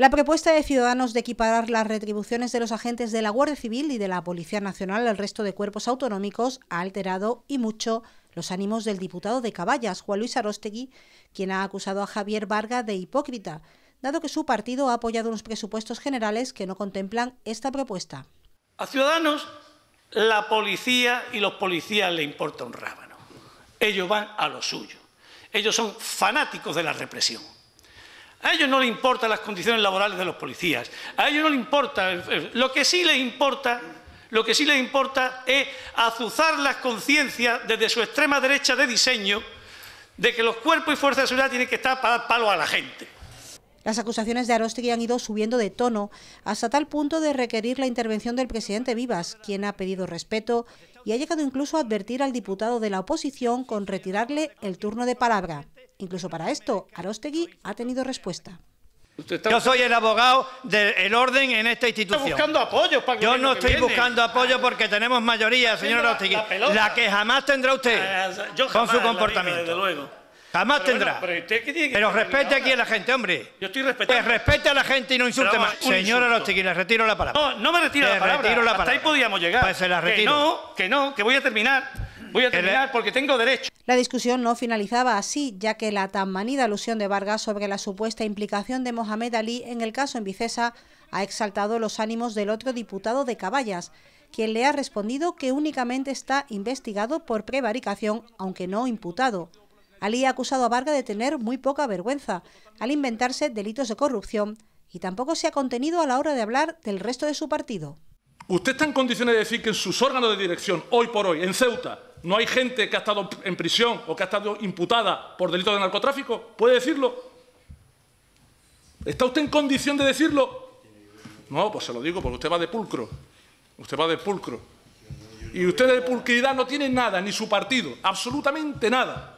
La propuesta de Ciudadanos de equiparar las retribuciones de los agentes de la Guardia Civil y de la Policía Nacional al resto de cuerpos autonómicos ha alterado y mucho los ánimos del diputado de Caballas, Juan Luis Arostegui, quien ha acusado a Javier Varga de hipócrita, dado que su partido ha apoyado unos presupuestos generales que no contemplan esta propuesta. A Ciudadanos, la policía y los policías le importa un rábano. Ellos van a lo suyo. Ellos son fanáticos de la represión. A ellos no les importan las condiciones laborales de los policías, a ellos no les importa. Eh, eh, lo que sí les importa, lo que sí importa es azuzar las conciencias desde su extrema derecha de diseño de que los cuerpos y fuerzas de seguridad tienen que estar para dar palo a la gente. Las acusaciones de Arostegui han ido subiendo de tono hasta tal punto de requerir la intervención del presidente Vivas, quien ha pedido respeto y ha llegado incluso a advertir al diputado de la oposición con retirarle el turno de palabra. Incluso para esto, Arostegui ha tenido respuesta. Yo soy el abogado del orden en esta institución. Yo no estoy buscando apoyo ah. porque tenemos mayoría, señor Arostegui. La, que jamás tendrá usted ah, con su comportamiento. Jamás tendrá. pero, respete aquí a la gente, hombre. Yo estoy respetando. respete a la gente y no insulte más. Señora los le retiro la palabra. No, no me retiro la palabra. Retiro la ahí podíamos llegar. Pues se la retiro. Que no, que no, que voy a terminar. Voy a terminar porque tengo derecho. La discusión no finalizaba así, ya que la tan manida alusión de Vargas sobre la supuesta implicación de Mohamed Ali en el caso en Vicesa ha exaltado los ánimos del otro diputado de Caballas, quien le ha respondido que únicamente está investigado por prevaricación, aunque no imputado. Ali ha acusado a Varga de tener muy poca vergüenza al inventarse delitos de corrupción y tampoco se ha contenido a la hora de hablar del resto de su partido. ¿Usted está en condiciones de decir que en sus órganos de dirección, hoy por hoy, en Ceuta, no hay gente que ha estado en prisión o que ha estado imputada por delitos de narcotráfico? ¿Puede decirlo? ¿Está usted en condición de decirlo? No, pues se lo digo, porque usted va de pulcro. Usted va de pulcro. Y usted de pulcridad no tiene nada, ni su partido, absolutamente nada.